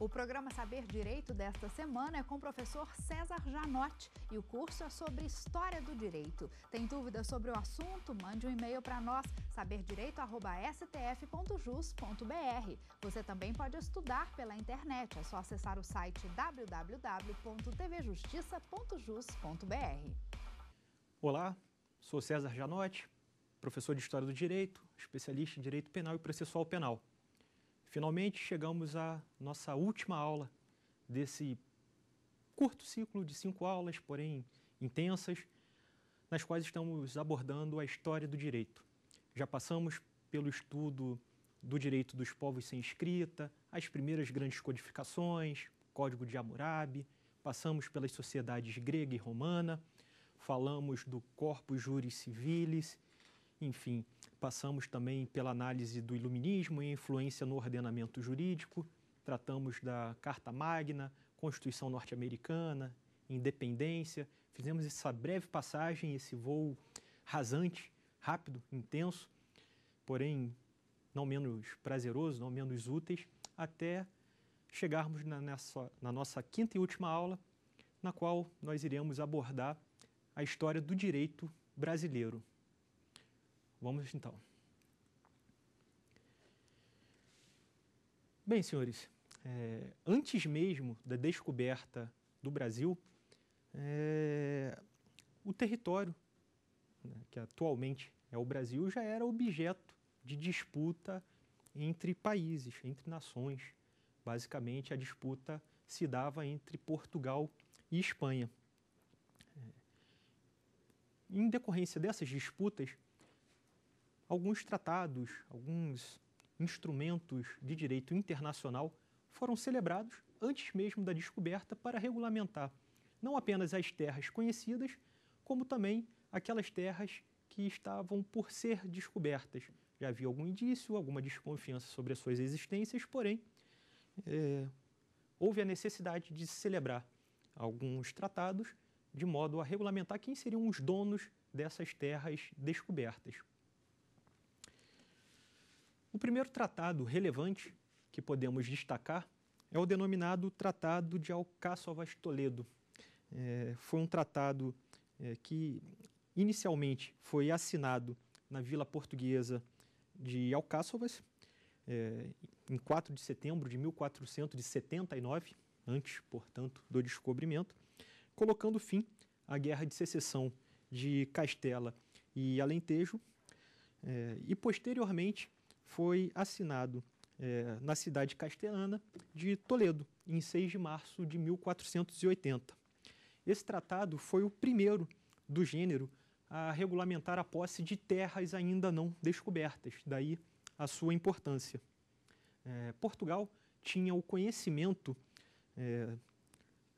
O programa Saber Direito desta semana é com o professor César Janotti e o curso é sobre História do Direito. Tem dúvidas sobre o assunto? Mande um e-mail para nós, saberdireito.stf.jus.br. Você também pode estudar pela internet, é só acessar o site www.tvjustiça.jus.br. Olá, sou César Janotti, professor de História do Direito, especialista em Direito Penal e Processual Penal. Finalmente chegamos à nossa última aula desse curto ciclo de cinco aulas, porém intensas, nas quais estamos abordando a história do direito. Já passamos pelo estudo do direito dos povos sem escrita, as primeiras grandes codificações, Código de Hammurabi, passamos pelas sociedades grega e romana, falamos do corpus juris civilis enfim, passamos também pela análise do iluminismo e influência no ordenamento jurídico, tratamos da Carta Magna, Constituição norte-americana, independência. Fizemos essa breve passagem, esse voo rasante, rápido, intenso, porém não menos prazeroso, não menos úteis, até chegarmos na, nessa, na nossa quinta e última aula, na qual nós iremos abordar a história do direito brasileiro. Vamos então. Bem, senhores, é, antes mesmo da descoberta do Brasil, é, o território, né, que atualmente é o Brasil, já era objeto de disputa entre países, entre nações. Basicamente, a disputa se dava entre Portugal e Espanha. É, em decorrência dessas disputas, alguns tratados, alguns instrumentos de direito internacional foram celebrados antes mesmo da descoberta para regulamentar não apenas as terras conhecidas, como também aquelas terras que estavam por ser descobertas. Já havia algum indício, alguma desconfiança sobre as suas existências, porém, é, houve a necessidade de celebrar alguns tratados de modo a regulamentar quem seriam os donos dessas terras descobertas. O primeiro tratado relevante que podemos destacar é o denominado Tratado de Alcáçovas Toledo. É, foi um tratado é, que inicialmente foi assinado na vila portuguesa de Alcáçovas, é, em 4 de setembro de 1479, antes, portanto, do descobrimento, colocando fim à Guerra de Secessão de Castela e Alentejo, é, e posteriormente foi assinado é, na cidade castelhana de Toledo, em 6 de março de 1480. Esse tratado foi o primeiro do gênero a regulamentar a posse de terras ainda não descobertas, daí a sua importância. É, Portugal tinha o conhecimento, é,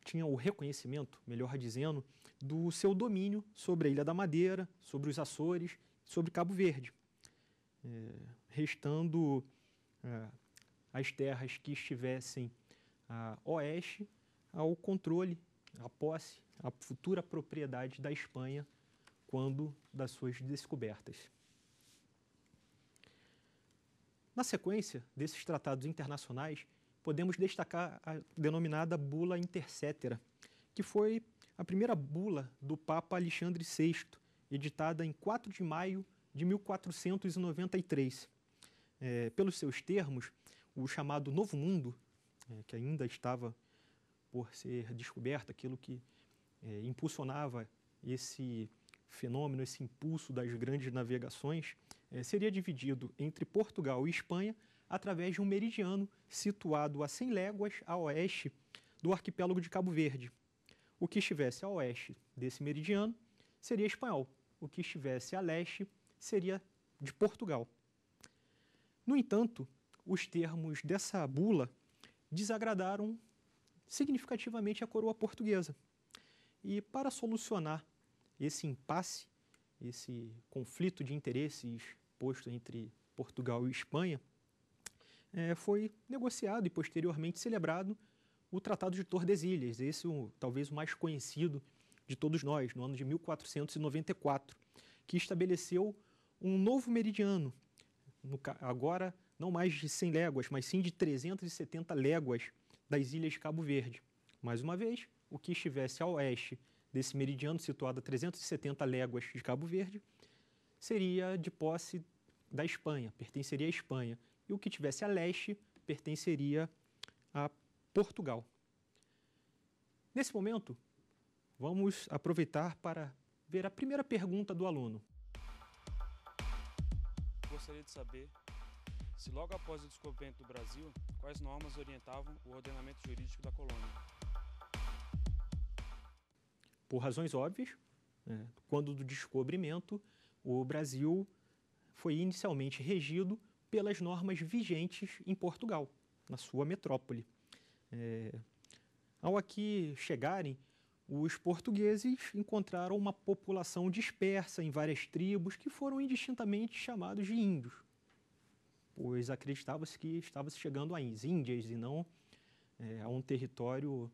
tinha o reconhecimento, melhor dizendo, do seu domínio sobre a Ilha da Madeira, sobre os Açores, sobre Cabo Verde. É, restando é, as terras que estivessem a oeste ao controle, à posse, à futura propriedade da Espanha quando das suas descobertas. Na sequência desses tratados internacionais, podemos destacar a denominada Bula Intercétera, que foi a primeira bula do Papa Alexandre VI, editada em 4 de maio de 1493 é, pelos seus termos, o chamado Novo Mundo, é, que ainda estava por ser descoberto, aquilo que é, impulsionava esse fenômeno, esse impulso das grandes navegações, é, seria dividido entre Portugal e Espanha através de um meridiano situado a 100 léguas a oeste do arquipélago de Cabo Verde. O que estivesse a oeste desse meridiano seria espanhol, o que estivesse a leste seria de Portugal. No entanto, os termos dessa bula desagradaram significativamente a coroa portuguesa. E para solucionar esse impasse, esse conflito de interesses posto entre Portugal e Espanha, é, foi negociado e posteriormente celebrado o Tratado de Tordesilhas, esse o, talvez o mais conhecido de todos nós, no ano de 1494, que estabeleceu um novo meridiano no, agora não mais de 100 léguas, mas sim de 370 léguas das ilhas de Cabo Verde. Mais uma vez, o que estivesse a oeste desse meridiano situado a 370 léguas de Cabo Verde seria de posse da Espanha, pertenceria à Espanha, e o que tivesse a leste pertenceria a Portugal. Nesse momento, vamos aproveitar para ver a primeira pergunta do aluno gostaria de saber se logo após o descobrimento do Brasil, quais normas orientavam o ordenamento jurídico da colônia. Por razões óbvias, né, quando do descobrimento, o Brasil foi inicialmente regido pelas normas vigentes em Portugal, na sua metrópole. É, ao aqui chegarem os portugueses encontraram uma população dispersa em várias tribos que foram indistintamente chamados de índios, pois acreditava-se que estava-se chegando às índias e não é, a um território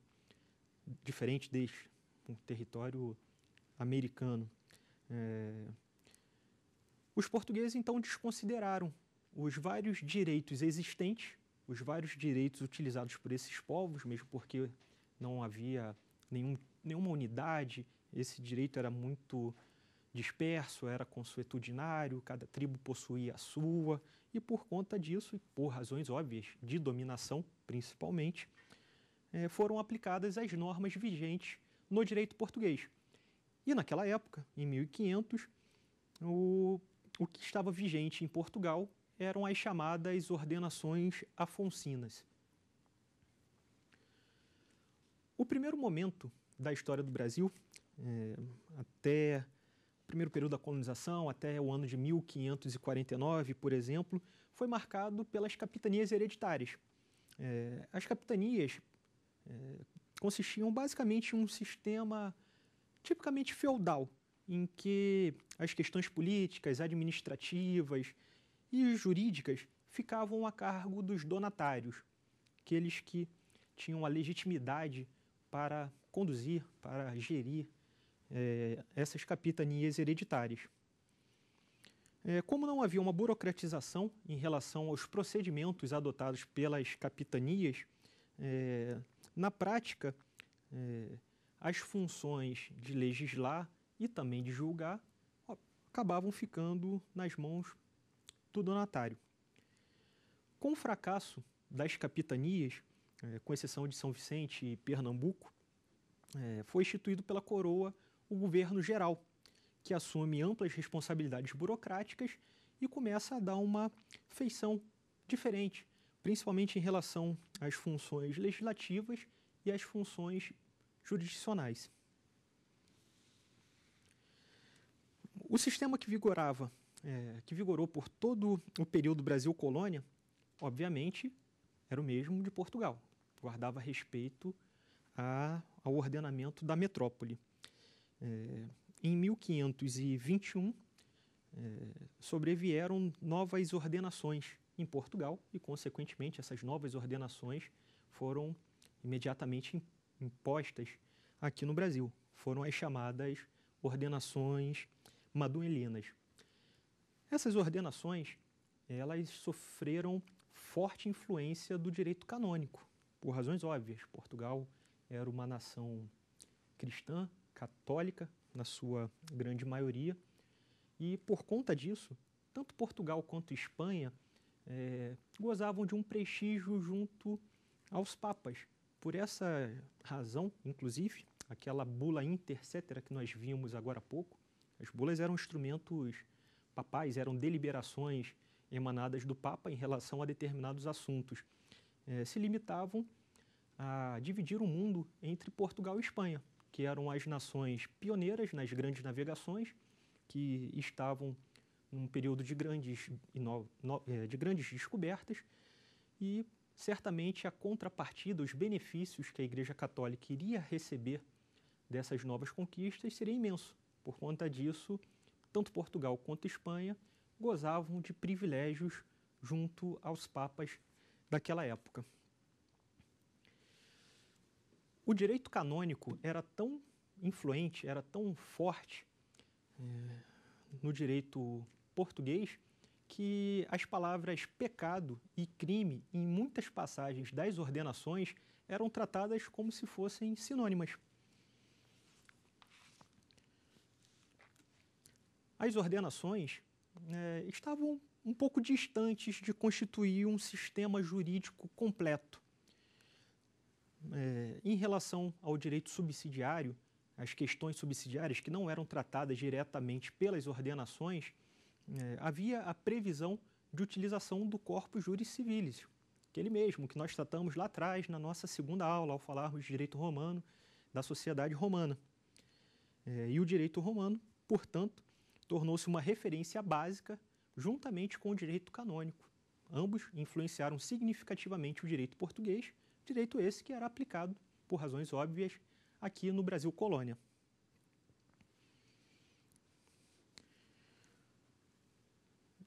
diferente deste, um território americano. É... Os portugueses então desconsideraram os vários direitos existentes, os vários direitos utilizados por esses povos, mesmo porque não havia nenhum nenhuma unidade, esse direito era muito disperso, era consuetudinário, cada tribo possuía a sua, e por conta disso, e por razões óbvias de dominação principalmente, eh, foram aplicadas as normas vigentes no direito português. E naquela época, em 1500, o, o que estava vigente em Portugal eram as chamadas ordenações afonsinas. O primeiro momento da história do Brasil, é, até o primeiro período da colonização, até o ano de 1549, por exemplo, foi marcado pelas capitanias hereditárias. É, as capitanias é, consistiam basicamente em um sistema tipicamente feudal, em que as questões políticas, administrativas e jurídicas ficavam a cargo dos donatários, aqueles que tinham a legitimidade para conduzir, para gerir é, essas capitanias hereditárias. É, como não havia uma burocratização em relação aos procedimentos adotados pelas capitanias, é, na prática, é, as funções de legislar e também de julgar ó, acabavam ficando nas mãos do donatário. Com o fracasso das capitanias, é, com exceção de São Vicente e Pernambuco, é, foi instituído pela coroa o governo geral, que assume amplas responsabilidades burocráticas e começa a dar uma feição diferente, principalmente em relação às funções legislativas e às funções jurisdicionais. O sistema que vigorava, é, que vigorou por todo o período Brasil colônia, obviamente, era o mesmo de Portugal. Guardava respeito a ao ordenamento da metrópole. É, em 1521, é, sobrevieram novas ordenações em Portugal e, consequentemente, essas novas ordenações foram imediatamente impostas aqui no Brasil. Foram as chamadas ordenações maduelinas. Essas ordenações elas sofreram forte influência do direito canônico, por razões óbvias. Portugal era uma nação cristã, católica, na sua grande maioria, e por conta disso, tanto Portugal quanto Espanha é, gozavam de um prestígio junto aos papas. Por essa razão, inclusive, aquela bula intercétera que nós vimos agora há pouco, as bulas eram instrumentos papais, eram deliberações emanadas do Papa em relação a determinados assuntos. É, se limitavam a dividir o mundo entre Portugal e Espanha, que eram as nações pioneiras nas grandes navegações, que estavam num período de grandes, é, de grandes descobertas, e certamente a contrapartida, os benefícios que a Igreja Católica iria receber dessas novas conquistas seria imenso. Por conta disso, tanto Portugal quanto Espanha gozavam de privilégios junto aos papas daquela época. O direito canônico era tão influente, era tão forte é, no direito português que as palavras pecado e crime, em muitas passagens das ordenações, eram tratadas como se fossem sinônimas. As ordenações é, estavam um pouco distantes de constituir um sistema jurídico completo é, em relação ao direito subsidiário, as questões subsidiárias que não eram tratadas diretamente pelas ordenações, é, havia a previsão de utilização do corpus juris civilis, aquele mesmo que nós tratamos lá atrás na nossa segunda aula, ao falarmos de direito romano, da sociedade romana. É, e o direito romano, portanto, tornou-se uma referência básica juntamente com o direito canônico. Ambos influenciaram significativamente o direito português Direito esse que era aplicado, por razões óbvias, aqui no Brasil colônia.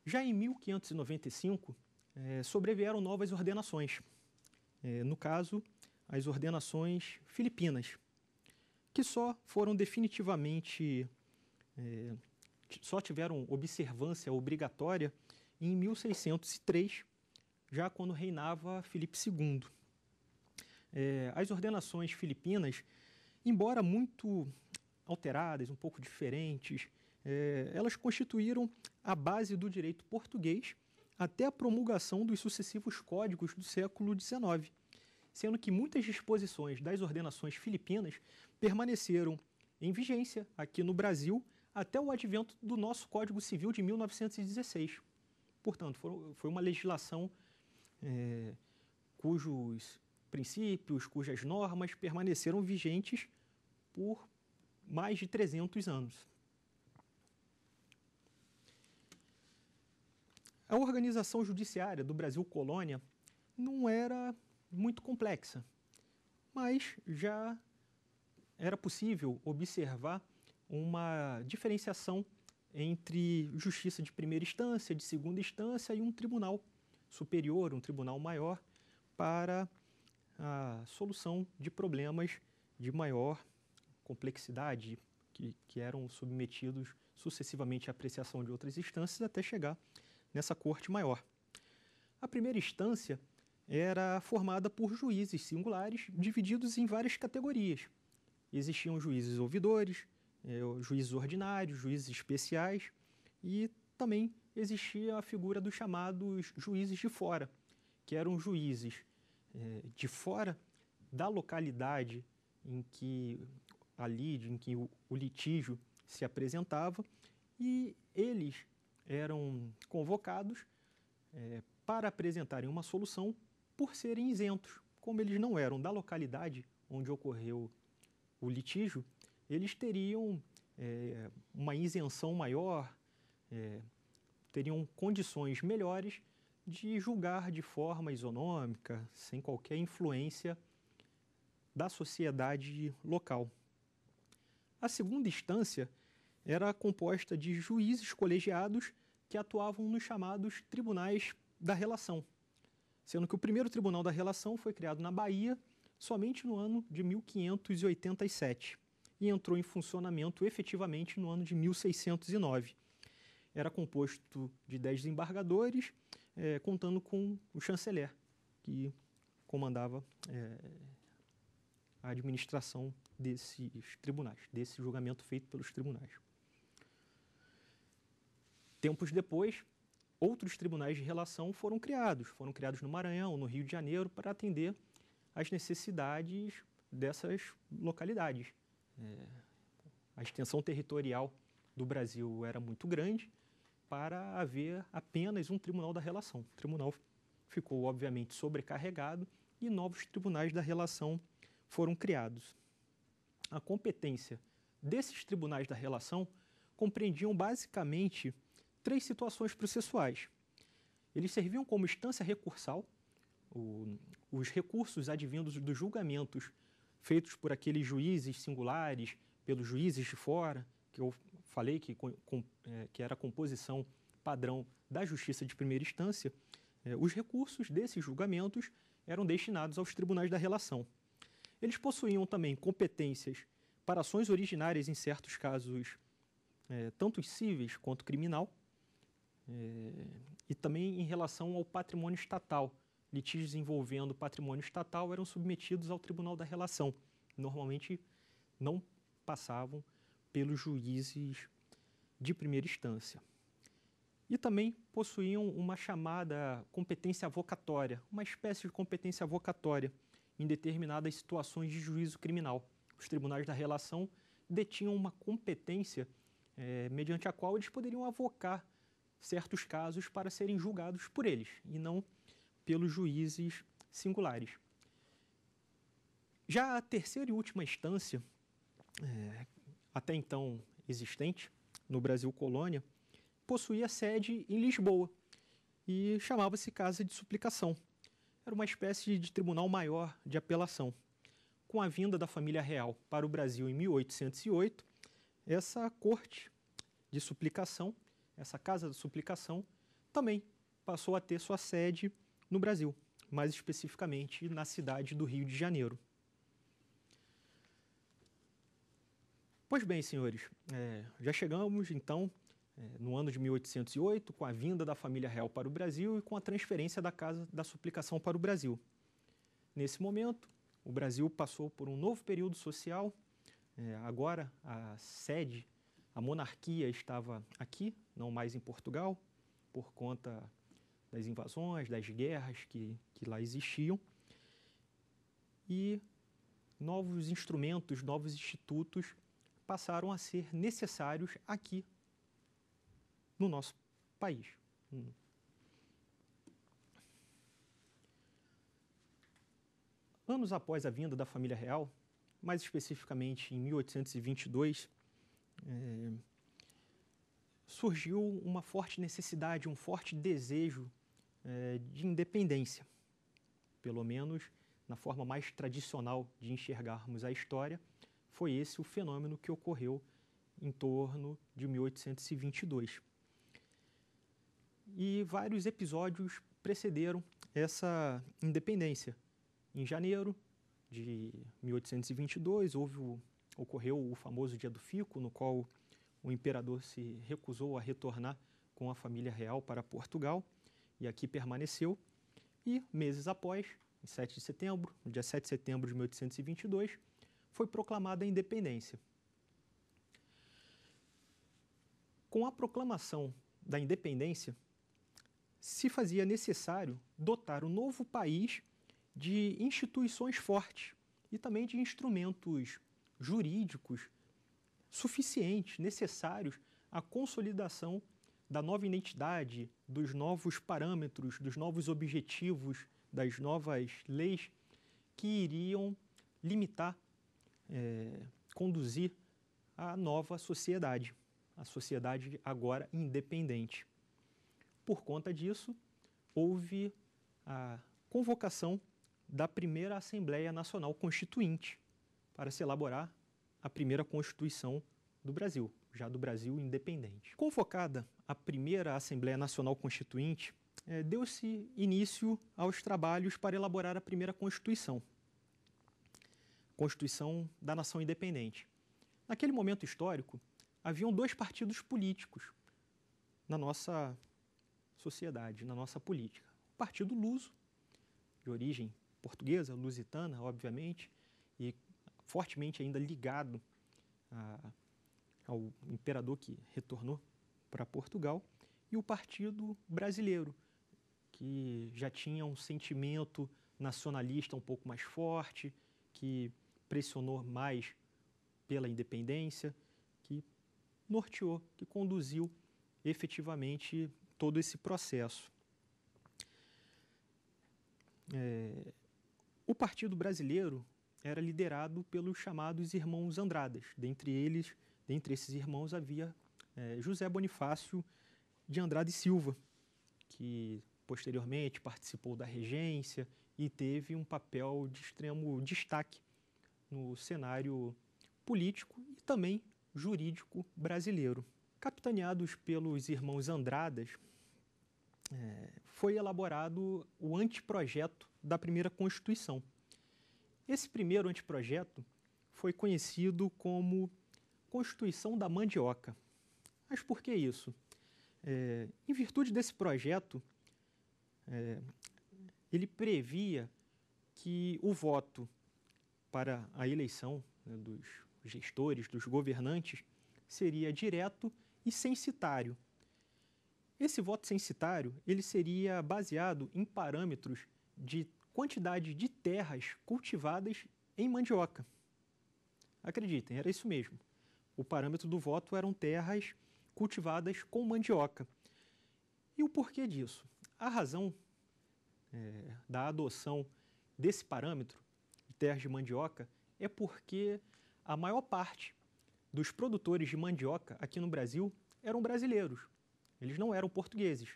Já em 1595, é, eh, sobrevieram novas ordenações. É, no caso, as ordenações filipinas, que só foram definitivamente. É, só tiveram observância obrigatória em 1603, já quando reinava Filipe II. É, as ordenações filipinas, embora muito alteradas, um pouco diferentes, é, elas constituíram a base do direito português até a promulgação dos sucessivos códigos do século XIX, sendo que muitas disposições das ordenações filipinas permaneceram em vigência aqui no Brasil até o advento do nosso Código Civil de 1916. Portanto, foi uma legislação é, cujos princípios cujas normas permaneceram vigentes por mais de 300 anos. A organização judiciária do Brasil colônia não era muito complexa, mas já era possível observar uma diferenciação entre justiça de primeira instância, de segunda instância e um tribunal superior, um tribunal maior, para a solução de problemas de maior complexidade que, que eram submetidos sucessivamente à apreciação de outras instâncias até chegar nessa corte maior. A primeira instância era formada por juízes singulares divididos em várias categorias. Existiam juízes ouvidores, é, juízes ordinários, juízes especiais e também existia a figura dos chamados juízes de fora, que eram juízes é, de fora da localidade em que a lide, em que o, o litígio se apresentava, e eles eram convocados é, para apresentarem uma solução por serem isentos. Como eles não eram da localidade onde ocorreu o litígio, eles teriam é, uma isenção maior, é, teriam condições melhores de julgar de forma isonômica, sem qualquer influência da sociedade local. A segunda instância era composta de juízes colegiados que atuavam nos chamados tribunais da relação, sendo que o primeiro tribunal da relação foi criado na Bahia somente no ano de 1587 e entrou em funcionamento efetivamente no ano de 1609. Era composto de dez desembargadores é, contando com o chanceler, que comandava é, a administração desses tribunais, desse julgamento feito pelos tribunais. Tempos depois, outros tribunais de relação foram criados, foram criados no Maranhão, no Rio de Janeiro, para atender às necessidades dessas localidades. É, a extensão territorial do Brasil era muito grande para haver apenas um tribunal da relação. O tribunal ficou, obviamente, sobrecarregado e novos tribunais da relação foram criados. A competência desses tribunais da relação compreendiam basicamente três situações processuais. Eles serviam como instância recursal, o, os recursos advindos dos julgamentos feitos por aqueles juízes singulares, pelos juízes de fora, que eu falei que, com, é, que era a composição padrão da Justiça de Primeira Instância, é, os recursos desses julgamentos eram destinados aos tribunais da relação. Eles possuíam também competências para ações originárias em certos casos, é, tanto cíveis quanto criminal, é, e também em relação ao patrimônio estatal. Litígios envolvendo patrimônio estatal eram submetidos ao Tribunal da Relação. Normalmente não passavam pelos juízes de primeira instância. E também possuíam uma chamada competência vocatória, uma espécie de competência vocatória em determinadas situações de juízo criminal. Os tribunais da relação detinham uma competência é, mediante a qual eles poderiam avocar certos casos para serem julgados por eles e não pelos juízes singulares. Já a terceira e última instância, é, até então existente, no Brasil Colônia, possuía sede em Lisboa e chamava-se Casa de Suplicação. Era uma espécie de tribunal maior de apelação. Com a vinda da família real para o Brasil em 1808, essa corte de suplicação, essa Casa de Suplicação, também passou a ter sua sede no Brasil, mais especificamente na cidade do Rio de Janeiro. Pois bem, senhores, é, já chegamos então é, no ano de 1808 com a vinda da família real para o Brasil e com a transferência da Casa da Suplicação para o Brasil. Nesse momento, o Brasil passou por um novo período social. É, agora, a sede, a monarquia estava aqui, não mais em Portugal, por conta das invasões, das guerras que, que lá existiam. E novos instrumentos, novos institutos passaram a ser necessários aqui no nosso país. Hum. Anos após a vinda da família real, mais especificamente em 1822, é, surgiu uma forte necessidade, um forte desejo é, de independência, pelo menos na forma mais tradicional de enxergarmos a história, foi esse o fenômeno que ocorreu em torno de 1822. E vários episódios precederam essa independência. Em janeiro de 1822 houve o, ocorreu o famoso Dia do Fico, no qual o imperador se recusou a retornar com a família real para Portugal e aqui permaneceu. E meses após, em 7 de setembro, no dia 7 de setembro de 1822, foi proclamada a independência. Com a proclamação da independência, se fazia necessário dotar o novo país de instituições fortes e também de instrumentos jurídicos suficientes, necessários à consolidação da nova identidade, dos novos parâmetros, dos novos objetivos, das novas leis que iriam limitar é, conduzir a nova sociedade, a sociedade agora independente. Por conta disso, houve a convocação da primeira Assembleia Nacional Constituinte para se elaborar a primeira Constituição do Brasil, já do Brasil independente. Convocada a primeira Assembleia Nacional Constituinte, é, deu-se início aos trabalhos para elaborar a primeira Constituição, Constituição da Nação Independente. Naquele momento histórico, haviam dois partidos políticos na nossa sociedade, na nossa política. O Partido Luso, de origem portuguesa, lusitana, obviamente, e fortemente ainda ligado a, ao imperador que retornou para Portugal, e o Partido Brasileiro, que já tinha um sentimento nacionalista um pouco mais forte, que pressionou mais pela independência, que norteou, que conduziu efetivamente todo esse processo. É, o Partido Brasileiro era liderado pelos chamados irmãos Andradas. Dentre eles, dentre esses irmãos, havia é, José Bonifácio de Andrade e Silva, que posteriormente participou da regência e teve um papel de extremo destaque no cenário político e também jurídico brasileiro. Capitaneados pelos irmãos Andradas, é, foi elaborado o anteprojeto da primeira Constituição. Esse primeiro anteprojeto foi conhecido como Constituição da Mandioca. Mas por que isso? É, em virtude desse projeto, é, ele previa que o voto para a eleição né, dos gestores, dos governantes, seria direto e censitário. Esse voto censitário ele seria baseado em parâmetros de quantidade de terras cultivadas em mandioca. Acreditem, era isso mesmo. O parâmetro do voto eram terras cultivadas com mandioca. E o porquê disso? A razão é, da adoção desse parâmetro hectares de mandioca é porque a maior parte dos produtores de mandioca aqui no Brasil eram brasileiros. Eles não eram portugueses.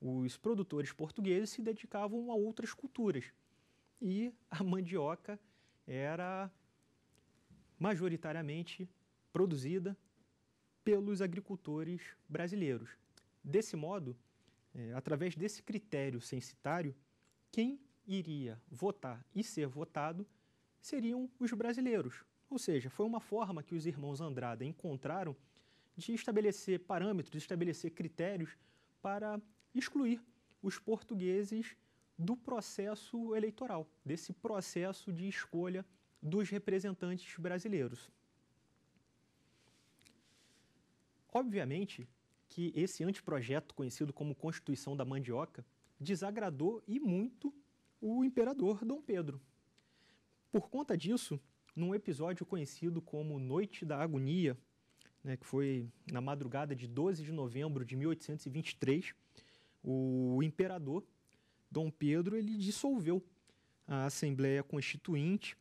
Os produtores portugueses se dedicavam a outras culturas. E a mandioca era majoritariamente produzida pelos agricultores brasileiros. Desse modo, é, através desse critério censitário, quem iria votar e ser votado seriam os brasileiros. Ou seja, foi uma forma que os irmãos Andrada encontraram de estabelecer parâmetros, de estabelecer critérios para excluir os portugueses do processo eleitoral, desse processo de escolha dos representantes brasileiros. Obviamente que esse anteprojeto, conhecido como Constituição da Mandioca, desagradou e muito o imperador Dom Pedro. Por conta disso, num episódio conhecido como Noite da Agonia, né, que foi na madrugada de 12 de novembro de 1823, o imperador Dom Pedro ele dissolveu a Assembleia Constituinte,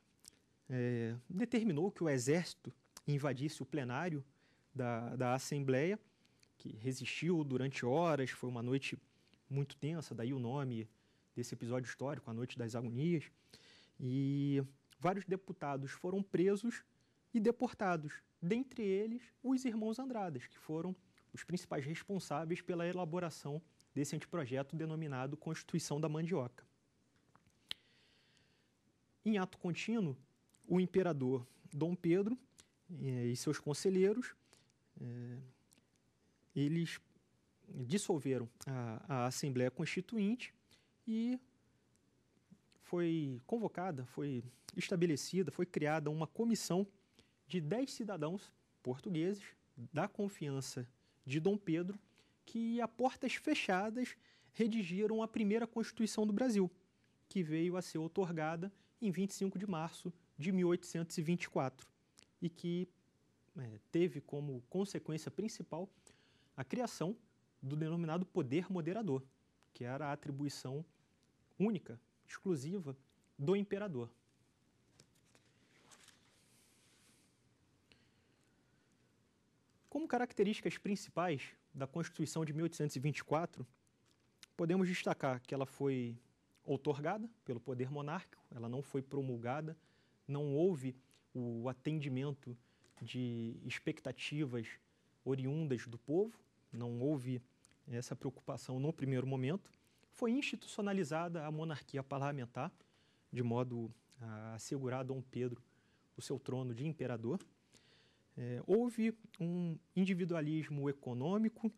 é, determinou que o exército invadisse o plenário da, da Assembleia, que resistiu durante horas, foi uma noite muito tensa, daí o nome desse episódio histórico, a Noite das Agonias. E vários deputados foram presos e deportados, dentre eles os irmãos Andradas, que foram os principais responsáveis pela elaboração desse anteprojeto denominado Constituição da Mandioca. Em ato contínuo, o imperador Dom Pedro eh, e seus conselheiros eh, eles dissolveram a, a Assembleia Constituinte e foi convocada, foi estabelecida, foi criada uma comissão de 10 cidadãos portugueses da confiança de Dom Pedro que, a portas fechadas, redigiram a primeira Constituição do Brasil, que veio a ser otorgada em 25 de março de 1824 e que é, teve como consequência principal a criação do denominado poder moderador, que era a atribuição única exclusiva do imperador. Como características principais da Constituição de 1824, podemos destacar que ela foi outorgada pelo poder monárquico, ela não foi promulgada, não houve o atendimento de expectativas oriundas do povo, não houve essa preocupação no primeiro momento foi institucionalizada a monarquia parlamentar, de modo a assegurar a Dom Pedro o seu trono de imperador. É, houve um individualismo econômico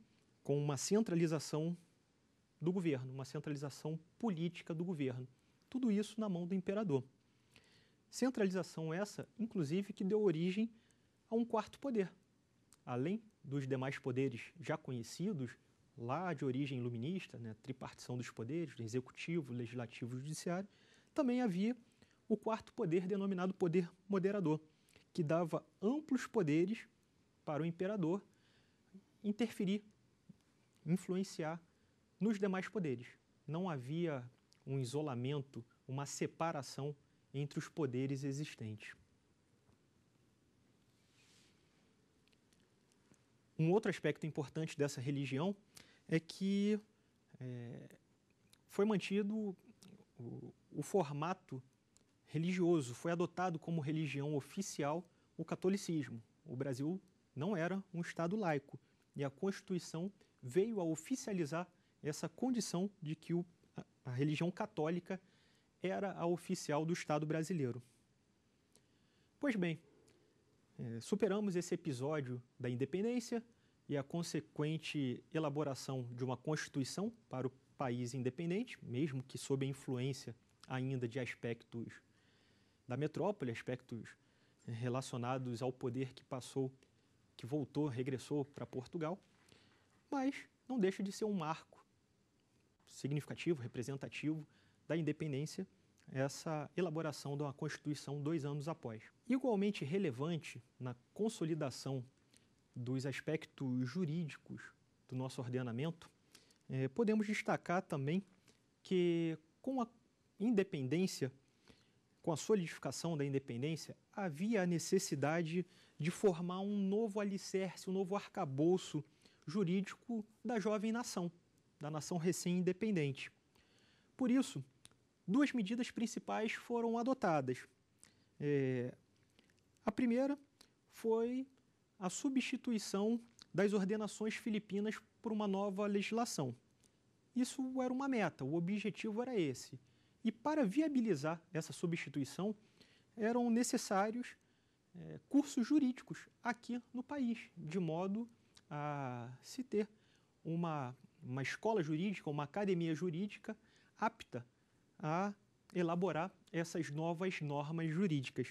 com uma centralização do governo, uma centralização política do governo. Tudo isso na mão do imperador. Centralização essa, inclusive, que deu origem a um quarto poder. Além dos demais poderes já conhecidos, lá de origem iluminista, né, tripartição dos poderes, executivo, legislativo e judiciário, também havia o quarto poder, denominado poder moderador, que dava amplos poderes para o imperador interferir, influenciar nos demais poderes. Não havia um isolamento, uma separação entre os poderes existentes. Um outro aspecto importante dessa religião é que é, foi mantido o, o formato religioso, foi adotado como religião oficial o catolicismo. O Brasil não era um Estado laico e a Constituição veio a oficializar essa condição de que o, a, a religião católica era a oficial do Estado brasileiro. Pois bem, é, superamos esse episódio da independência e a consequente elaboração de uma constituição para o país independente, mesmo que sob a influência ainda de aspectos da metrópole, aspectos é, relacionados ao poder que passou, que voltou, regressou para Portugal, mas não deixa de ser um marco significativo, representativo da independência essa elaboração de uma Constituição dois anos após. Igualmente relevante na consolidação dos aspectos jurídicos do nosso ordenamento, é, podemos destacar também que, com a independência, com a solidificação da independência, havia a necessidade de formar um novo alicerce, um novo arcabouço jurídico da jovem nação, da nação recém-independente. Por isso, duas medidas principais foram adotadas. É, a primeira foi a substituição das ordenações filipinas por uma nova legislação. Isso era uma meta, o objetivo era esse. E para viabilizar essa substituição, eram necessários é, cursos jurídicos aqui no país, de modo a se ter uma, uma escola jurídica, uma academia jurídica apta a elaborar essas novas normas jurídicas.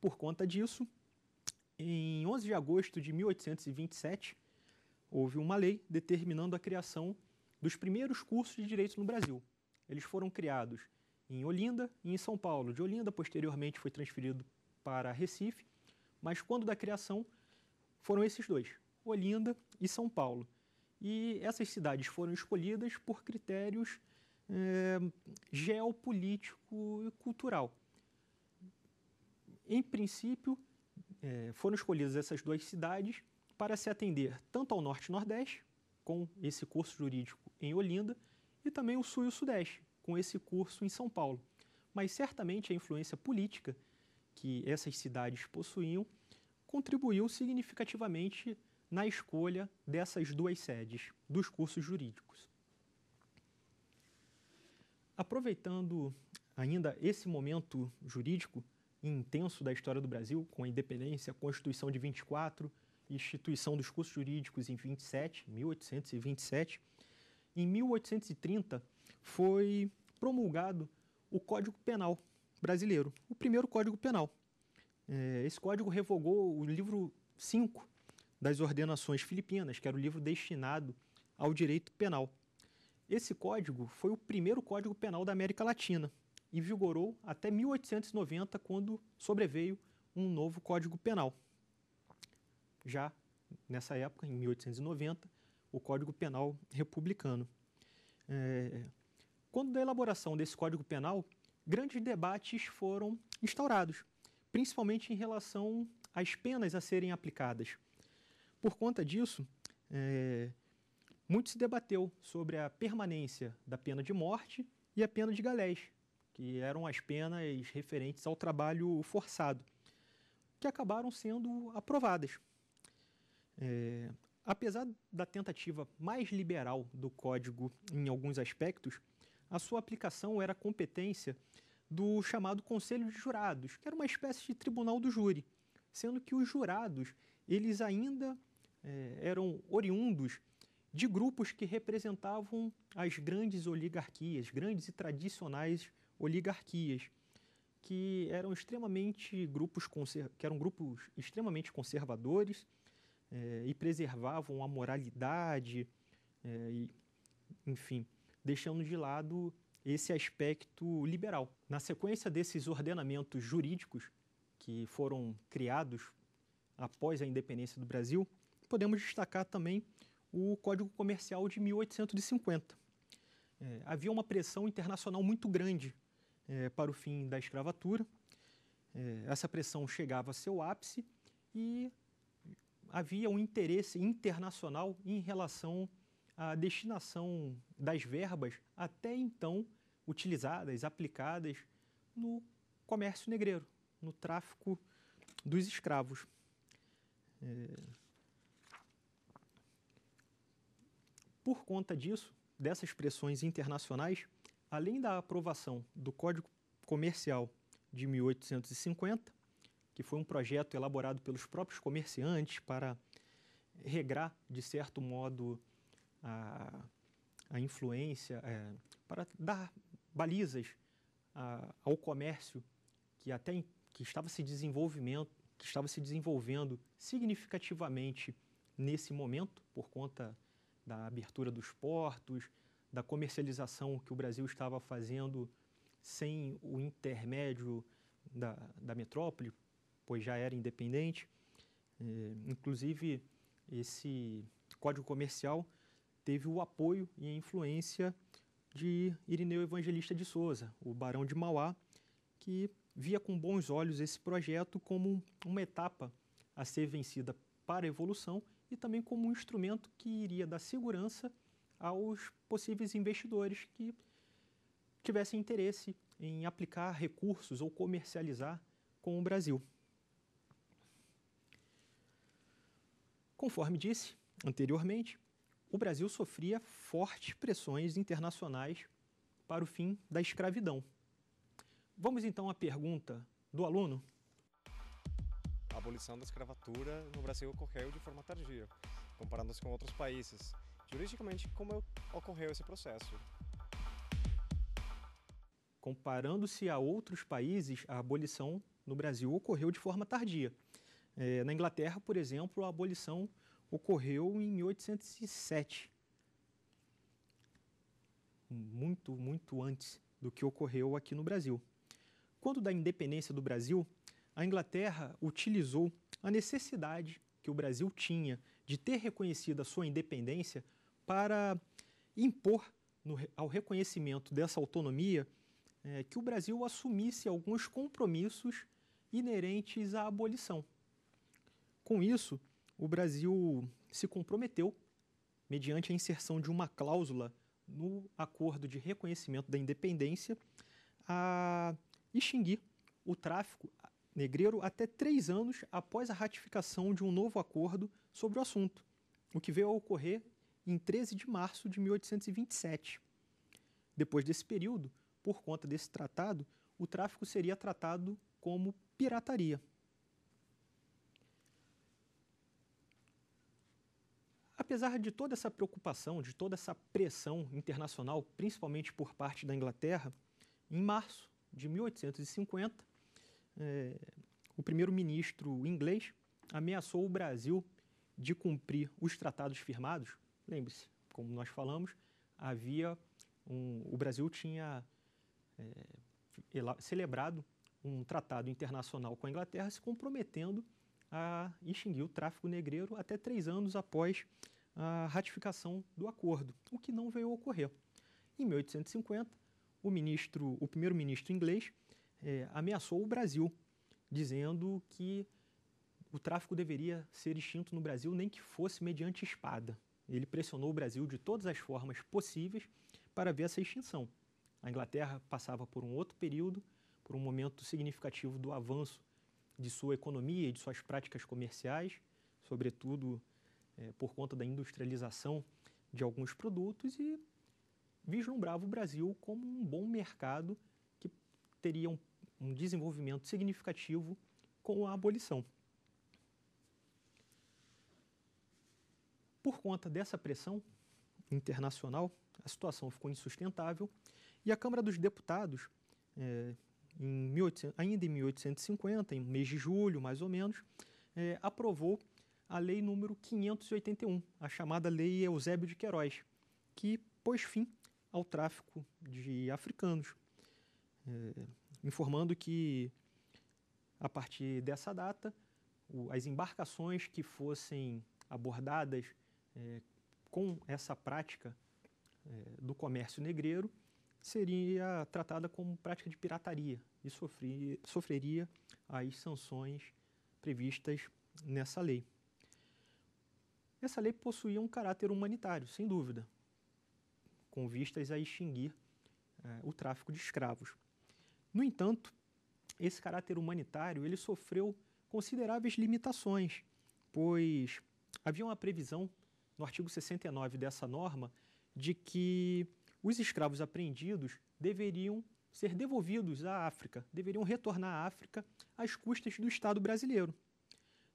Por conta disso, em 11 de agosto de 1827, houve uma lei determinando a criação dos primeiros cursos de direito no Brasil. Eles foram criados em Olinda e em São Paulo. De Olinda, posteriormente, foi transferido para Recife, mas quando da criação foram esses dois, Olinda e São Paulo. E essas cidades foram escolhidas por critérios é, geopolítico e cultural. Em princípio, é, foram escolhidas essas duas cidades para se atender tanto ao Norte e Nordeste, com esse curso jurídico em Olinda, e também o Sul e o Sudeste, com esse curso em São Paulo. Mas certamente a influência política que essas cidades possuíam contribuiu significativamente na escolha dessas duas sedes dos cursos jurídicos. Aproveitando ainda esse momento jurídico intenso da história do Brasil, com a independência, a Constituição de 24, instituição dos cursos jurídicos em 27, 1827, em 1830 foi promulgado o Código Penal brasileiro, o primeiro Código Penal. É, esse código revogou o livro 5 das ordenações filipinas, que era o livro destinado ao direito penal. Esse código foi o primeiro código penal da América Latina e vigorou até 1890, quando sobreveio um novo Código Penal. Já nessa época, em 1890, o Código Penal Republicano. É... Quando da elaboração desse Código Penal, grandes debates foram instaurados, principalmente em relação às penas a serem aplicadas. Por conta disso, é, muito se debateu sobre a permanência da pena de morte e a pena de galés, que eram as penas referentes ao trabalho forçado, que acabaram sendo aprovadas. É, apesar da tentativa mais liberal do código em alguns aspectos, a sua aplicação era competência do chamado Conselho de Jurados, que era uma espécie de tribunal do júri, sendo que os jurados eles ainda é, eram oriundos de grupos que representavam as grandes oligarquias, grandes e tradicionais oligarquias, que eram extremamente grupos que eram grupos extremamente conservadores é, e preservavam a moralidade, é, e, enfim, deixando de lado esse aspecto liberal. Na sequência desses ordenamentos jurídicos que foram criados após a independência do Brasil, podemos destacar também o Código Comercial de 1850. É, havia uma pressão internacional muito grande é, para o fim da escravatura. É, essa pressão chegava a seu ápice e havia um interesse internacional em relação à destinação das verbas até então utilizadas, aplicadas no comércio negreiro, no tráfico dos escravos. É... Por conta disso, dessas pressões internacionais, além da aprovação do Código Comercial de 1850, que foi um projeto elaborado pelos próprios comerciantes para regrar, de certo modo, a, a influência, é, para dar balizas a, ao comércio que até que estava se desenvolvimento, que estava se desenvolvendo significativamente nesse momento por conta da abertura dos portos, da comercialização que o Brasil estava fazendo sem o intermédio da, da metrópole, pois já era independente. É, inclusive, esse Código Comercial teve o apoio e a influência de Irineu Evangelista de Souza, o Barão de Mauá, que via com bons olhos esse projeto como uma etapa a ser vencida para a evolução e também como um instrumento que iria dar segurança aos possíveis investidores que tivessem interesse em aplicar recursos ou comercializar com o Brasil. Conforme disse anteriormente, o Brasil sofria fortes pressões internacionais para o fim da escravidão. Vamos então à pergunta do aluno? abolição da escravatura no Brasil ocorreu de forma tardia, comparando-se com outros países. Juridicamente, como ocorreu esse processo? Comparando-se a outros países, a abolição no Brasil ocorreu de forma tardia. É, na Inglaterra, por exemplo, a abolição ocorreu em 1807, muito, muito antes do que ocorreu aqui no Brasil. Quanto da independência do Brasil, a Inglaterra utilizou a necessidade que o Brasil tinha de ter reconhecido a sua independência para impor no, ao reconhecimento dessa autonomia é, que o Brasil assumisse alguns compromissos inerentes à abolição. Com isso, o Brasil se comprometeu, mediante a inserção de uma cláusula no acordo de reconhecimento da independência, a extinguir o tráfico negreiro até três anos após a ratificação de um novo acordo sobre o assunto, o que veio a ocorrer em 13 de março de 1827. Depois desse período, por conta desse tratado, o tráfico seria tratado como pirataria. Apesar de toda essa preocupação, de toda essa pressão internacional, principalmente por parte da Inglaterra, em março de 1850, é, o primeiro-ministro inglês ameaçou o Brasil de cumprir os tratados firmados. Lembre-se, como nós falamos, havia um, o Brasil tinha é, celebrado um tratado internacional com a Inglaterra se comprometendo a extinguir o tráfico negreiro até três anos após a ratificação do acordo, o que não veio a ocorrer. Em 1850, o ministro, o primeiro-ministro inglês é, ameaçou o Brasil, dizendo que o tráfico deveria ser extinto no Brasil, nem que fosse mediante espada. Ele pressionou o Brasil de todas as formas possíveis para ver essa extinção. A Inglaterra passava por um outro período, por um momento significativo do avanço de sua economia e de suas práticas comerciais, sobretudo é, por conta da industrialização de alguns produtos, e vislumbrava o Brasil como um bom mercado que teria um um desenvolvimento significativo com a abolição. Por conta dessa pressão internacional, a situação ficou insustentável e a Câmara dos Deputados, é, em 18, ainda em 1850, em mês de julho mais ou menos, é, aprovou a lei número 581, a chamada Lei Eusébio de Queiroz, que pôs fim ao tráfico de africanos. É, informando que, a partir dessa data, o, as embarcações que fossem abordadas é, com essa prática é, do comércio negreiro seria tratada como prática de pirataria e sofreria as sanções previstas nessa lei. Essa lei possuía um caráter humanitário, sem dúvida, com vistas a extinguir é, o tráfico de escravos. No entanto, esse caráter humanitário ele sofreu consideráveis limitações, pois havia uma previsão no artigo 69 dessa norma de que os escravos apreendidos deveriam ser devolvidos à África, deveriam retornar à África às custas do Estado brasileiro.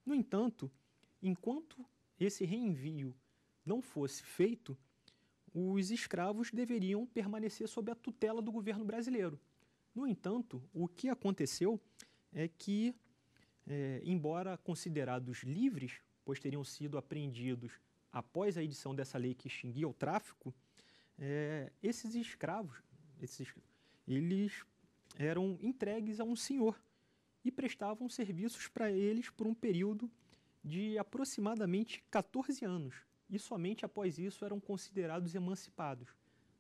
No entanto, enquanto esse reenvio não fosse feito, os escravos deveriam permanecer sob a tutela do governo brasileiro. No entanto, o que aconteceu é que, é, embora considerados livres, pois teriam sido apreendidos após a edição dessa lei que extinguia o tráfico, é, esses escravos, esses, eles eram entregues a um senhor e prestavam serviços para eles por um período de aproximadamente 14 anos, e somente após isso eram considerados emancipados.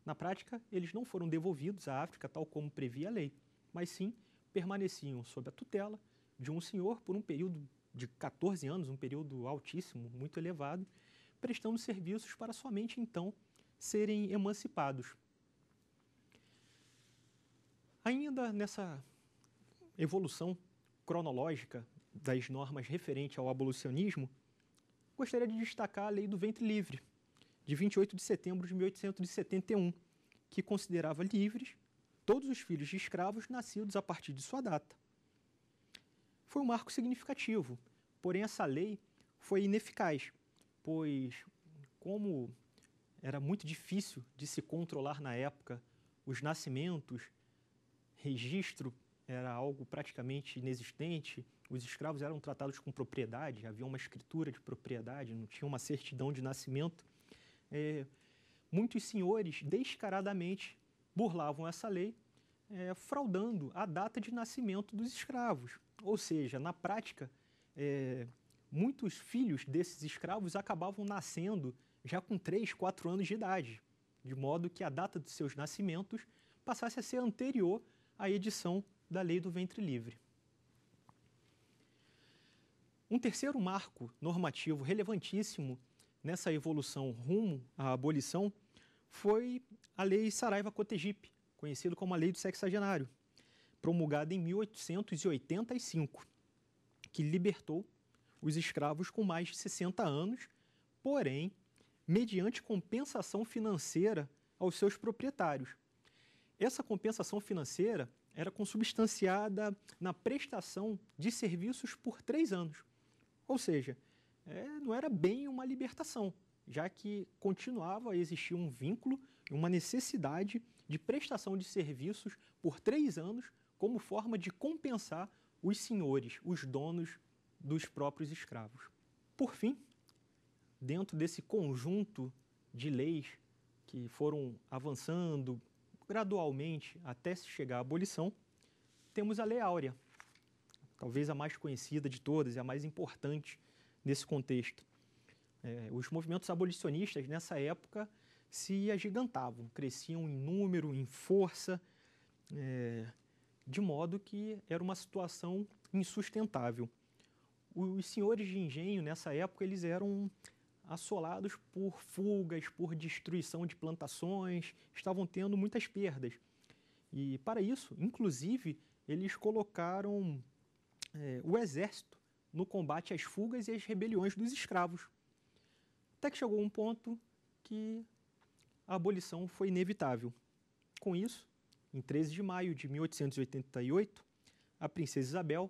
Na prática, eles não foram devolvidos à África tal como previa a lei, mas sim permaneciam sob a tutela de um senhor por um período de 14 anos, um período altíssimo, muito elevado, prestando serviços para somente então serem emancipados. Ainda nessa evolução cronológica das normas referente ao abolicionismo, gostaria de destacar a lei do ventre livre, de 28 de setembro de 1871, que considerava livres todos os filhos de escravos nascidos a partir de sua data. Foi um marco significativo, porém essa lei foi ineficaz, pois como era muito difícil de se controlar na época os nascimentos, registro era algo praticamente inexistente, os escravos eram tratados com propriedade, havia uma escritura de propriedade, não tinha uma certidão de nascimento é, muitos senhores descaradamente burlavam essa lei, é, fraudando a data de nascimento dos escravos. Ou seja, na prática, é, muitos filhos desses escravos acabavam nascendo já com 3, 4 anos de idade, de modo que a data dos seus nascimentos passasse a ser anterior à edição da Lei do Ventre Livre. Um terceiro marco normativo relevantíssimo nessa evolução rumo à abolição foi a Lei Saraiva Cotegipe, conhecida como a Lei do Sexagenário, promulgada em 1885, que libertou os escravos com mais de 60 anos, porém, mediante compensação financeira aos seus proprietários. Essa compensação financeira era consubstanciada na prestação de serviços por três anos. Ou seja, é, não era bem uma libertação, já que continuava a existir um vínculo e uma necessidade de prestação de serviços por três anos como forma de compensar os senhores, os donos dos próprios escravos. Por fim, dentro desse conjunto de leis que foram avançando gradualmente até se chegar à abolição, temos a Lei Áurea, talvez a mais conhecida de todas e a mais importante nesse contexto. É, os movimentos abolicionistas nessa época se agigantavam, cresciam em número, em força, é, de modo que era uma situação insustentável. Os senhores de engenho nessa época eles eram assolados por fugas, por destruição de plantações, estavam tendo muitas perdas. E para isso, inclusive, eles colocaram é, o exército no combate às fugas e às rebeliões dos escravos. Até que chegou um ponto que a abolição foi inevitável. Com isso, em 13 de maio de 1888, a princesa Isabel,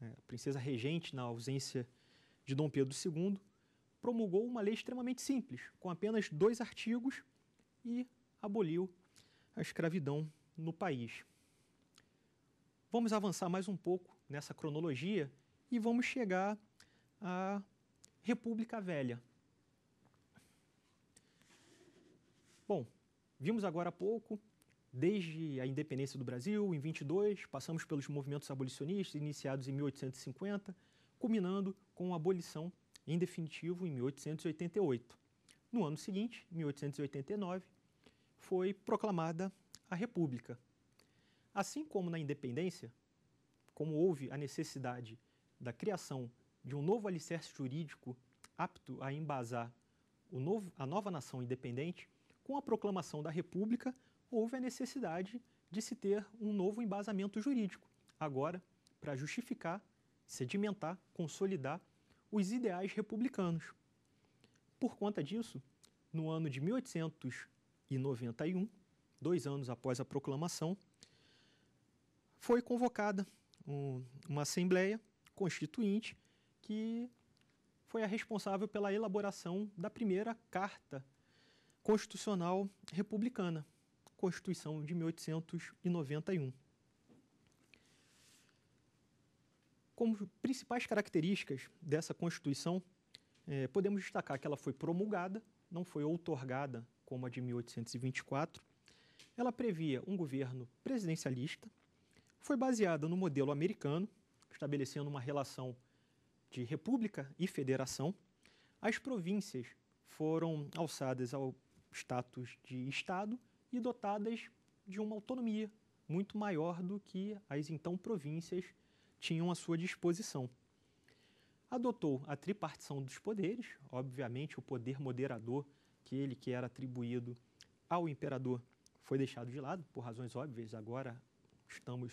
né, a princesa regente na ausência de Dom Pedro II, promulgou uma lei extremamente simples, com apenas dois artigos e aboliu a escravidão no país. Vamos avançar mais um pouco nessa cronologia e vamos chegar à República Velha. Bom, vimos agora há pouco, desde a independência do Brasil, em 22, passamos pelos movimentos abolicionistas iniciados em 1850, culminando com a abolição em definitivo em 1888. No ano seguinte, 1889, foi proclamada a República. Assim como na independência, como houve a necessidade da criação de um novo alicerce jurídico apto a embasar novo, a nova nação independente, com a proclamação da República, houve a necessidade de se ter um novo embasamento jurídico, agora para justificar, sedimentar, consolidar os ideais republicanos. Por conta disso, no ano de 1891, dois anos após a proclamação, foi convocada um, uma assembleia Constituinte, que foi a responsável pela elaboração da primeira Carta Constitucional Republicana, Constituição de 1891. Como principais características dessa Constituição, é, podemos destacar que ela foi promulgada, não foi outorgada como a de 1824. Ela previa um governo presidencialista, foi baseada no modelo americano, estabelecendo uma relação de república e federação, as províncias foram alçadas ao status de Estado e dotadas de uma autonomia muito maior do que as então províncias tinham à sua disposição. Adotou a tripartição dos poderes, obviamente o poder moderador, que ele que era atribuído ao imperador, foi deixado de lado, por razões óbvias, agora estamos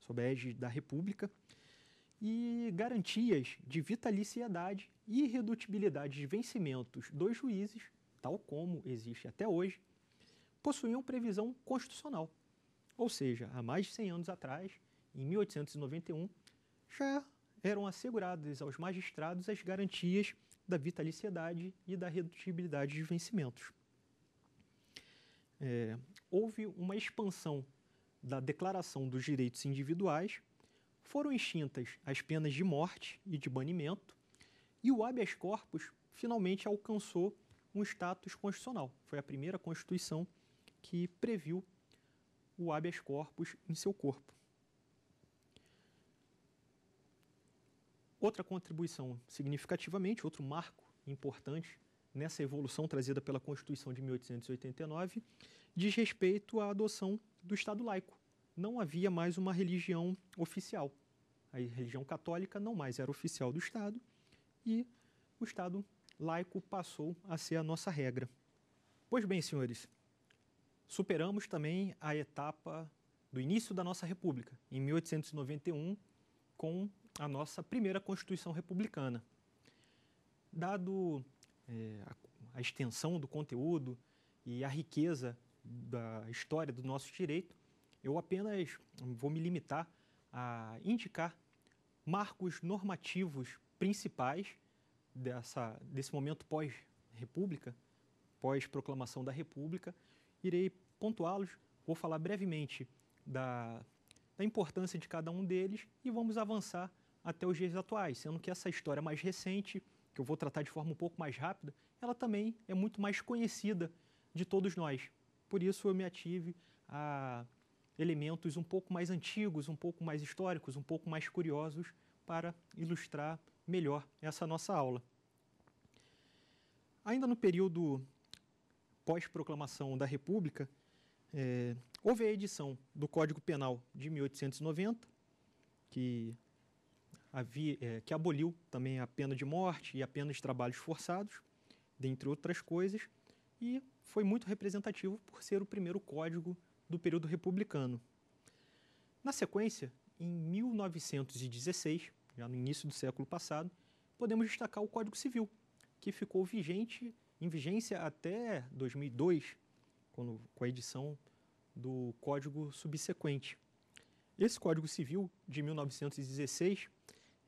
sob a égide da República e garantias de vitaliciedade e irredutibilidade de vencimentos dos juízes, tal como existe até hoje, possuíam previsão constitucional. Ou seja, há mais de 100 anos atrás, em 1891, já eram asseguradas aos magistrados as garantias da vitaliciedade e da redutibilidade de vencimentos. É, houve uma expansão da Declaração dos Direitos Individuais foram extintas as penas de morte e de banimento, e o habeas corpus finalmente alcançou um status constitucional. Foi a primeira Constituição que previu o habeas corpus em seu corpo. Outra contribuição significativamente, outro marco importante nessa evolução trazida pela Constituição de 1889, diz respeito à adoção do Estado laico, não havia mais uma religião oficial. A religião católica não mais era oficial do Estado e o Estado laico passou a ser a nossa regra. Pois bem, senhores, superamos também a etapa do início da nossa República, em 1891, com a nossa primeira Constituição Republicana. Dado é, a, a extensão do conteúdo e a riqueza da história do nosso direito, eu apenas vou me limitar a indicar marcos normativos principais dessa, desse momento pós-república, pós-proclamação da República. Irei pontuá-los, vou falar brevemente da, da importância de cada um deles e vamos avançar até os dias atuais, sendo que essa história mais recente, que eu vou tratar de forma um pouco mais rápida, ela também é muito mais conhecida de todos nós. Por isso eu me ative a elementos um pouco mais antigos, um pouco mais históricos, um pouco mais curiosos para ilustrar melhor essa nossa aula. Ainda no período pós-proclamação da República, é, houve a edição do Código Penal de 1890, que, havia, é, que aboliu também a pena de morte e a pena de trabalhos forçados, dentre outras coisas, e foi muito representativo por ser o primeiro código do período republicano. Na sequência, em 1916, já no início do século passado, podemos destacar o Código Civil, que ficou vigente em vigência até 2002, quando, com a edição do Código subsequente. Esse Código Civil de 1916,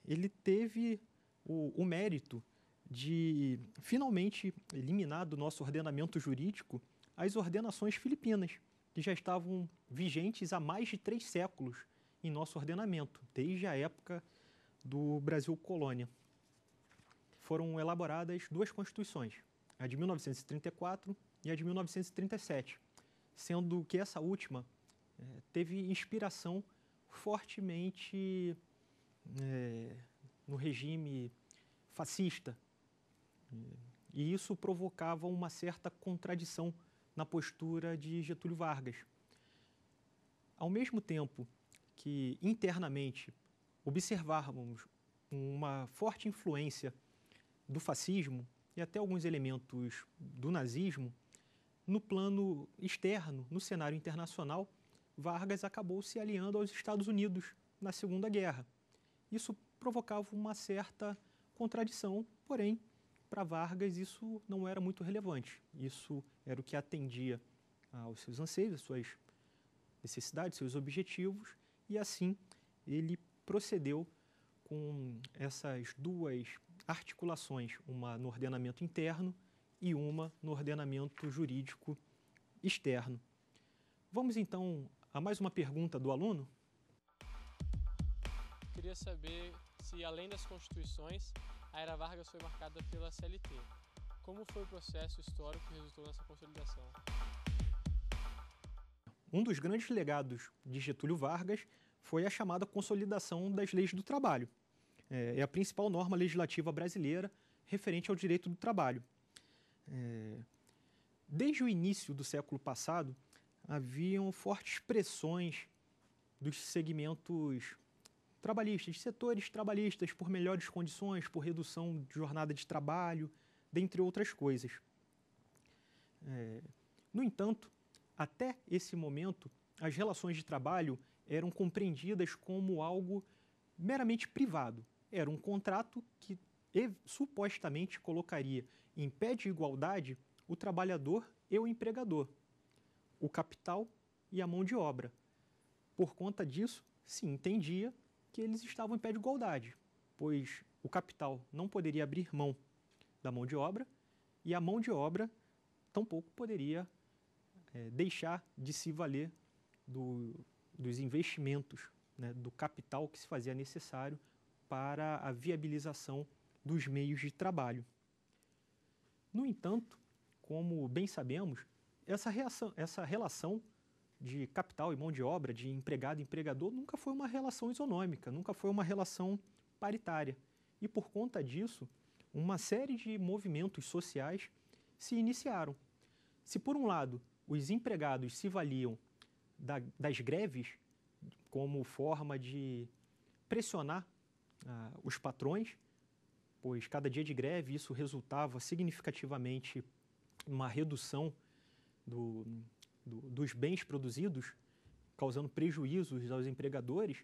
ele teve o, o mérito de finalmente eliminar do nosso ordenamento jurídico as ordenações filipinas, que já estavam vigentes há mais de três séculos em nosso ordenamento, desde a época do Brasil colônia. Foram elaboradas duas constituições, a de 1934 e a de 1937, sendo que essa última eh, teve inspiração fortemente eh, no regime fascista. E isso provocava uma certa contradição na postura de Getúlio Vargas. Ao mesmo tempo que internamente observávamos uma forte influência do fascismo e até alguns elementos do nazismo, no plano externo, no cenário internacional, Vargas acabou se aliando aos Estados Unidos na Segunda Guerra. Isso provocava uma certa contradição, porém para Vargas isso não era muito relevante. Isso era o que atendia aos ah, seus anseios, às suas necessidades, seus objetivos, e assim ele procedeu com essas duas articulações, uma no ordenamento interno e uma no ordenamento jurídico externo. Vamos então a mais uma pergunta do aluno? Queria saber se além das constituições a Era Vargas foi marcada pela CLT. Como foi o processo histórico que resultou nessa consolidação? Um dos grandes legados de Getúlio Vargas foi a chamada consolidação das leis do trabalho. É, é a principal norma legislativa brasileira referente ao direito do trabalho. É... Desde o início do século passado, haviam fortes pressões dos segmentos trabalhistas, setores trabalhistas por melhores condições, por redução de jornada de trabalho, dentre outras coisas. É, no entanto, até esse momento, as relações de trabalho eram compreendidas como algo meramente privado. Era um contrato que supostamente colocaria em pé de igualdade o trabalhador e o empregador, o capital e a mão de obra. Por conta disso, se entendia que eles estavam em pé de igualdade, pois o capital não poderia abrir mão da mão de obra e a mão de obra tampouco poderia é, deixar de se valer do, dos investimentos, né, do capital que se fazia necessário para a viabilização dos meios de trabalho. No entanto, como bem sabemos, essa, reação, essa relação de capital e mão de obra, de empregado e empregador, nunca foi uma relação isonômica, nunca foi uma relação paritária. E por conta disso, uma série de movimentos sociais se iniciaram. Se por um lado os empregados se valiam da, das greves como forma de pressionar ah, os patrões, pois cada dia de greve isso resultava significativamente numa redução do, do, dos bens produzidos, causando prejuízos aos empregadores.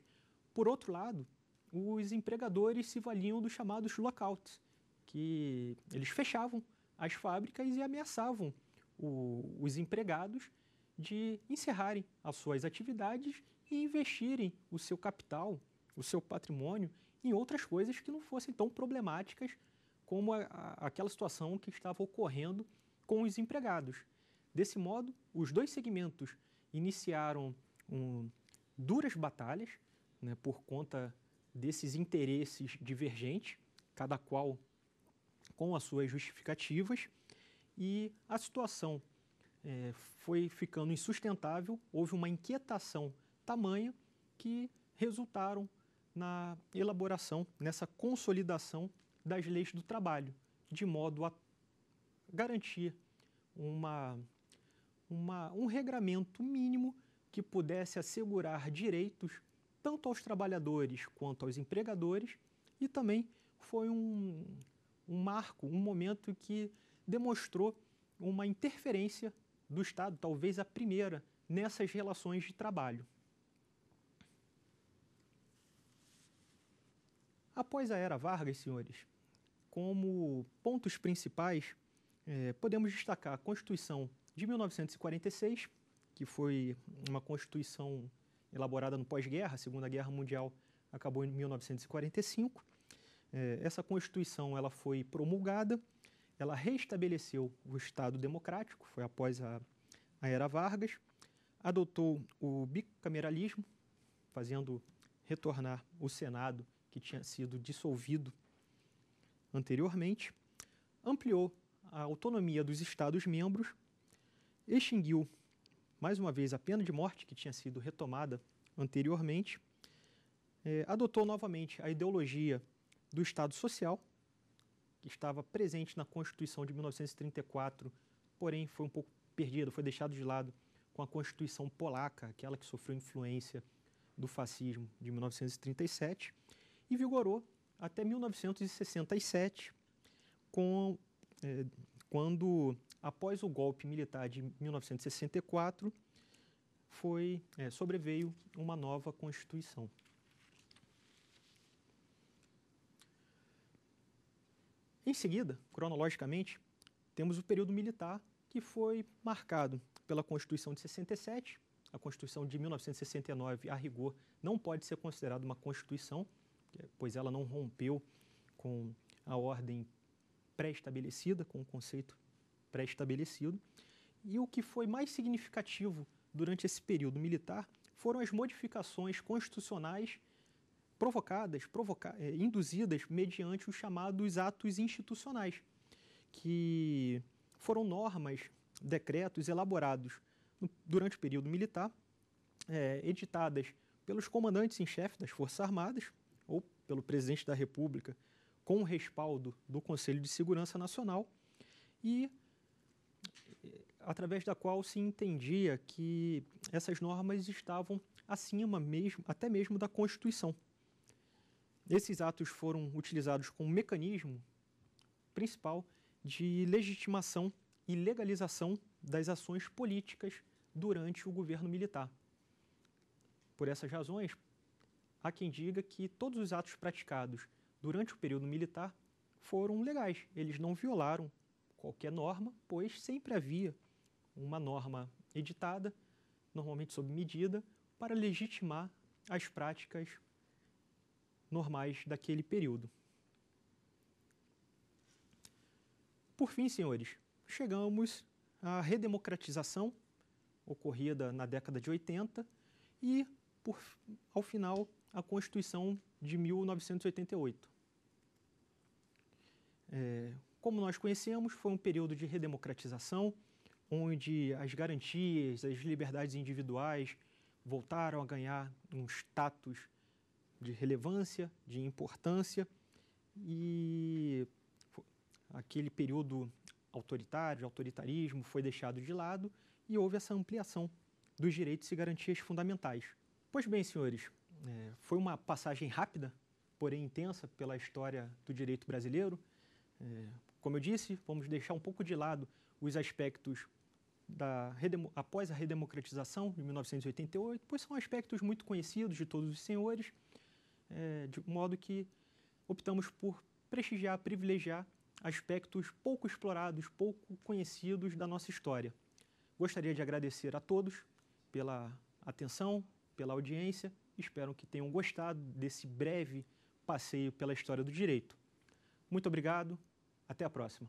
Por outro lado, os empregadores se valiam dos chamados lockouts, que eles fechavam as fábricas e ameaçavam o, os empregados de encerrarem as suas atividades e investirem o seu capital, o seu patrimônio em outras coisas que não fossem tão problemáticas como a, a, aquela situação que estava ocorrendo com os empregados. Desse modo, os dois segmentos iniciaram um, duras batalhas né, por conta desses interesses divergentes, cada qual com as suas justificativas, e a situação é, foi ficando insustentável, houve uma inquietação tamanha que resultaram na elaboração, nessa consolidação das leis do trabalho, de modo a garantir uma uma, um regramento mínimo que pudesse assegurar direitos tanto aos trabalhadores quanto aos empregadores e também foi um, um marco, um momento que demonstrou uma interferência do Estado, talvez a primeira, nessas relações de trabalho. Após a Era Vargas, senhores, como pontos principais, eh, podemos destacar a Constituição de 1946, que foi uma constituição elaborada no pós-guerra, a Segunda Guerra Mundial acabou em 1945. É, essa constituição ela foi promulgada, ela restabeleceu o Estado democrático, foi após a, a era Vargas, adotou o bicameralismo, fazendo retornar o Senado que tinha sido dissolvido anteriormente, ampliou a autonomia dos Estados-membros extinguiu mais uma vez a pena de morte que tinha sido retomada anteriormente, é, adotou novamente a ideologia do Estado Social, que estava presente na Constituição de 1934, porém foi um pouco perdido, foi deixado de lado com a Constituição Polaca, aquela que sofreu influência do fascismo de 1937, e vigorou até 1967, com, é, quando após o golpe militar de 1964, foi, é, sobreveio uma nova Constituição. Em seguida, cronologicamente, temos o período militar que foi marcado pela Constituição de 67. A Constituição de 1969, a rigor, não pode ser considerada uma Constituição, é, pois ela não rompeu com a ordem pré-estabelecida, com o conceito pré-estabelecido. E o que foi mais significativo durante esse período militar foram as modificações constitucionais provocadas, provoca eh, induzidas mediante os chamados atos institucionais, que foram normas, decretos elaborados no, durante o período militar, eh, editadas pelos comandantes em chefe das Forças Armadas ou pelo presidente da República, com o respaldo do Conselho de Segurança Nacional, e através da qual se entendia que essas normas estavam acima mesmo, até mesmo da Constituição. Esses atos foram utilizados como mecanismo principal de legitimação e legalização das ações políticas durante o governo militar. Por essas razões, há quem diga que todos os atos praticados durante o período militar foram legais, eles não violaram qualquer norma, pois sempre havia uma norma editada, normalmente sob medida, para legitimar as práticas normais daquele período. Por fim, senhores, chegamos à redemocratização ocorrida na década de 80 e, por, ao final, a Constituição de 1988. É, como nós conhecemos, foi um período de redemocratização onde as garantias, as liberdades individuais voltaram a ganhar um status de relevância, de importância e aquele período autoritário, de autoritarismo foi deixado de lado e houve essa ampliação dos direitos e garantias fundamentais. Pois bem, senhores, é, foi uma passagem rápida, porém intensa, pela história do direito brasileiro. É, como eu disse, vamos deixar um pouco de lado os aspectos da, após a redemocratização de 1988, pois são aspectos muito conhecidos de todos os senhores, é, de modo que optamos por prestigiar, privilegiar aspectos pouco explorados, pouco conhecidos da nossa história. Gostaria de agradecer a todos pela atenção, pela audiência. Espero que tenham gostado desse breve passeio pela história do direito. Muito obrigado. Até a próxima.